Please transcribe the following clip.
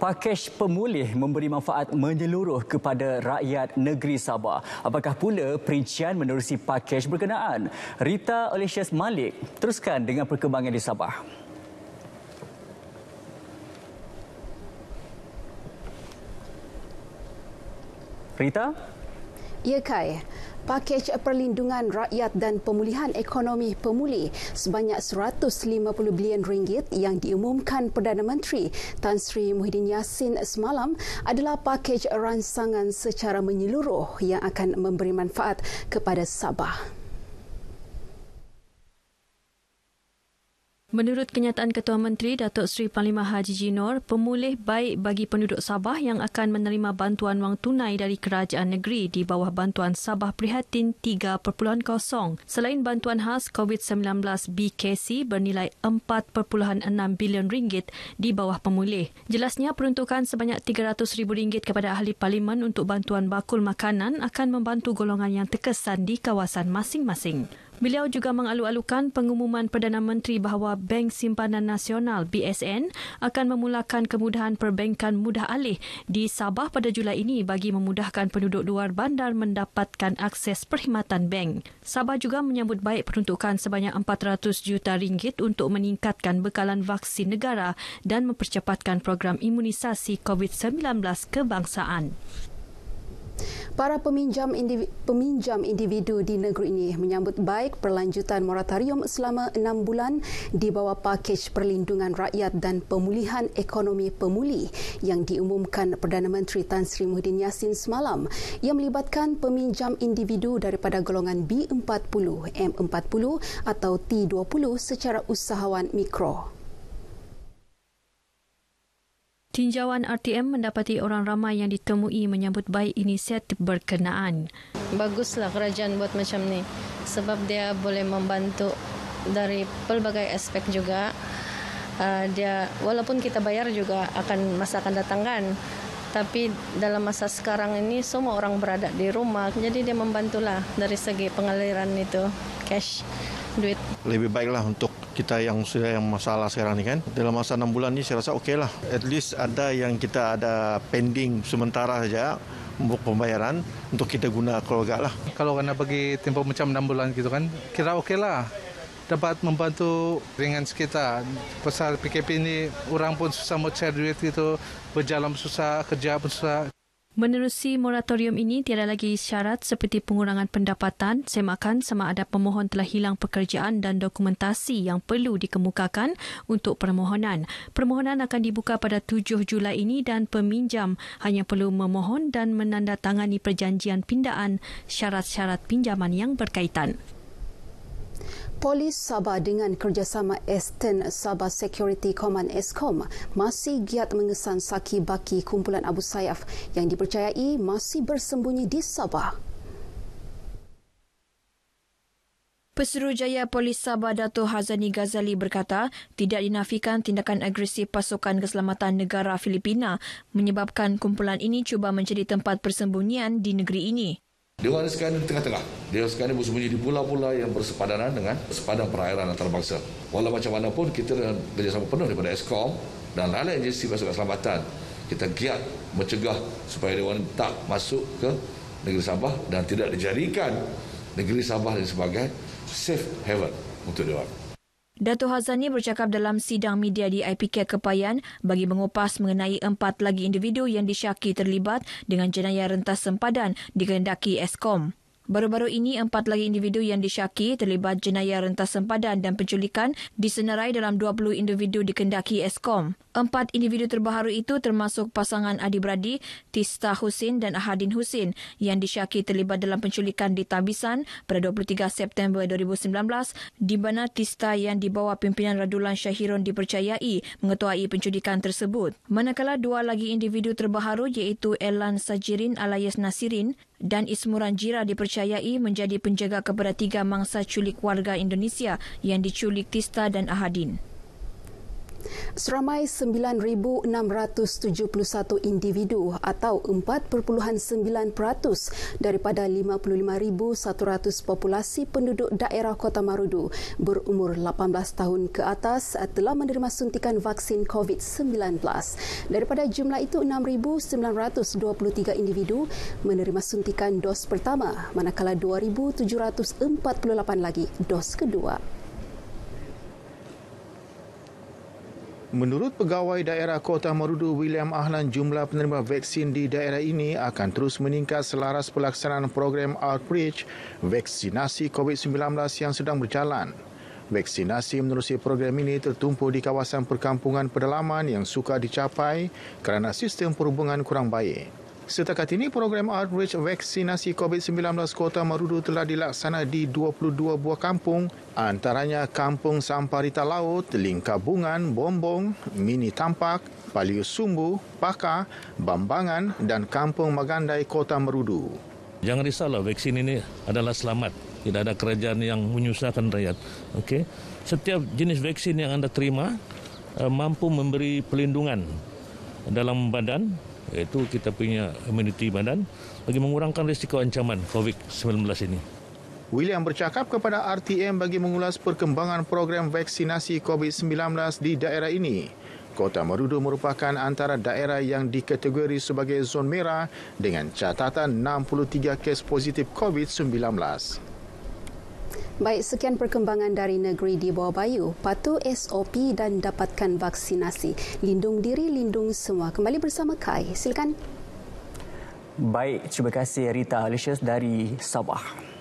pakej pemulih memberi manfaat menyeluruh kepada rakyat negeri Sabah. Apakah pula perincian menerusi pakej berkenaan? Rita Alicia Malik teruskan dengan perkembangan di Sabah. Rita? Ya Kai, pakej perlindungan rakyat dan pemulihan ekonomi pemulih sebanyak 150 bilion ringgit yang diumumkan Perdana Menteri Tan Sri Muhyiddin Yassin semalam adalah pakej rangsangan secara menyeluruh yang akan memberi manfaat kepada Sabah. Menurut kenyataan Ketua Menteri Datuk Seri Panglima Haji Jinor, pemulih baik bagi penduduk Sabah yang akan menerima bantuan wang tunai dari kerajaan negeri di bawah bantuan Sabah Prihatin 3.0. Selain bantuan khas COVID-19 BKC bernilai 4.6 bilion ringgit di bawah pemulih. Jelasnya peruntukan sebanyak 300 ribu ringgit kepada ahli parlimen untuk bantuan bakul makanan akan membantu golongan yang terkesan di kawasan masing-masing. Beliau juga mengalu-alukan pengumuman Perdana Menteri bahawa Bank Simpanan Nasional BSN akan memulakan kemudahan perbankan mudah alih di Sabah pada Julai ini bagi memudahkan penduduk luar bandar mendapatkan akses perkhidmatan bank. Sabah juga menyambut baik peruntukan sebanyak 400 juta ringgit untuk meningkatkan bekalan vaksin negara dan mempercepatkan program imunisasi COVID-19 kebangsaan. Para peminjam individu, peminjam individu di negeri ini menyambut baik perlanjutan moratorium selama enam bulan di bawah pakej perlindungan rakyat dan pemulihan ekonomi pemuli yang diumumkan Perdana Menteri Tan Sri Muhyiddin Yassin semalam yang melibatkan peminjam individu daripada golongan B40, M40 atau T20 secara usahawan mikro. Tinjauan RTM mendapati orang ramai yang ditemui menyambut baik inisiatif berkenaan. Baguslah kerajaan buat macam ni sebab dia boleh membantu dari pelbagai aspek juga. Ah, dia walaupun kita bayar juga akan masa akan datang kan. Tapi dalam masa sekarang ini semua orang berada di rumah, jadi dia membantulah dari segi pengaliran itu cash duit. Lebih baiklah untuk kita yang sudah yang masalah sekarang ni kan. Dalam masa 6 bulan ni saya rasa okey lah. At least ada yang kita ada pending sementara saja untuk pembayaran untuk kita guna keluarga lah. Kalau kena bagi tempoh macam 6 bulan gitu kan, kira okey lah dapat membantu ringan sekitar. Lah. Pasal PKP ni orang pun susah mau cari duit itu, berjalan susah, kerja pun susah. Menerusi moratorium ini, tiada lagi syarat seperti pengurangan pendapatan, semakan sama ada pemohon telah hilang pekerjaan dan dokumentasi yang perlu dikemukakan untuk permohonan. Permohonan akan dibuka pada 7 Julai ini dan peminjam hanya perlu memohon dan menandatangani perjanjian pindaan syarat-syarat pinjaman yang berkaitan. Polis Sabah dengan kerjasama Aston Sabah Security Command Eskom masih giat mengesan saki baki kumpulan Abu Sayyaf yang dipercayai masih bersembunyi di Sabah. Pesuruhjaya Polis Sabah Dato Hazani Ghazali berkata, tidak dinafikan tindakan agresif pasukan keselamatan negara Filipina menyebabkan kumpulan ini cuba menjadi tempat persembunyian di negeri ini. Dia orang sekarang ini tengah-tengah. Dia orang sekarang ini bersembunyi di pulau-pulau yang bersepadanan dengan sepadan perairan antarabangsa. Walau macam mana pun kita dengan kerjasama penuh daripada ESKOM dan lain-lain agensi pasukan keselamatan kita giat mencegah supaya dia orang tak masuk ke negeri Sabah dan tidak dijadikan negeri Sabah dan sebagai safe haven untuk dia orang. Dato' Hazani bercakap dalam sidang media di IPK Kepayan bagi mengupas mengenai empat lagi individu yang disyaki terlibat dengan jenayah rentas sempadan dikehendaki ESKOM. Baru-baru ini, empat lagi individu yang disyaki terlibat jenayah rentas sempadan dan penculikan disenarai dalam 20 individu dikendaki Eskom. Empat individu terbaru itu termasuk pasangan adik-beradik Tista Husin dan Ahadin Husin yang disyaki terlibat dalam penculikan di Tabisan pada 23 September 2019 di mana Tista yang dibawa pimpinan Radulan Syahiron dipercayai mengetuai penculikan tersebut. Manakala dua lagi individu terbaru iaitu Elan Sajirin alias Nasirin dan Ismuran Jira dipercayai menjadi penjaga kepada tiga mangsa culik warga Indonesia yang diculik Tista dan Ahadin. Seramai 9,671 individu atau 4.9% daripada 55,100 populasi penduduk daerah Kota Marudu berumur 18 tahun ke atas telah menerima suntikan vaksin COVID-19. Daripada jumlah itu, 6,923 individu menerima suntikan dos pertama manakala 2,748 lagi dos kedua. Menurut pegawai daerah Kota Marudu William Ahlan, jumlah penerima vaksin di daerah ini akan terus meningkat selaras pelaksanaan program outreach vaksinasi COVID-19 yang sedang berjalan. Vaksinasi menerusi program ini tertumpu di kawasan perkampungan pedalaman yang sukar dicapai kerana sistem perhubungan kurang baik. Setakat ini, program outreach vaksinasi COVID-19 Kota Marudu telah dilaksana di 22 buah kampung antaranya Kampung Samparita Laut, Lingkabungan, Bombong, Mini Tampak, Paliu Sumbu, Paka, Bambangan dan Kampung Magandai Kota Merudu. Jangan risaulah vaksin ini adalah selamat. Tidak ada kerajaan yang menyusahkan rakyat. Okey. Setiap jenis vaksin yang anda terima eh, mampu memberi pelindungan dalam badan iaitu kita punya imuniti badan bagi mengurangkan risiko ancaman COVID-19 ini. William bercakap kepada RTM bagi mengulas perkembangan program vaksinasi COVID-19 di daerah ini. Kota Merudu merupakan antara daerah yang dikategori sebagai zon merah dengan catatan 63 kes positif COVID-19. Baik, sekian perkembangan dari negeri di bawah bayu. Patuh SOP dan dapatkan vaksinasi. Lindung diri, lindung semua. Kembali bersama Kai. Silakan. Baik, terima kasih Rita Alicious dari Sabah.